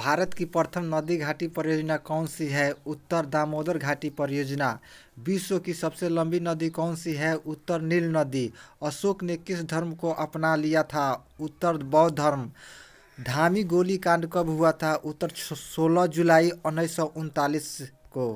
भारत की प्रथम नदी घाटी परियोजना कौन सी है उत्तर दामोदर घाटी परियोजना विश्व की सबसे लंबी नदी कौन सी है उत्तर नील नदी अशोक ने किस धर्म को अपना लिया था उत्तर बौद्ध धर्म धामी गोली कांड कब हुआ था उत्तर 16 जुलाई उन्नीस को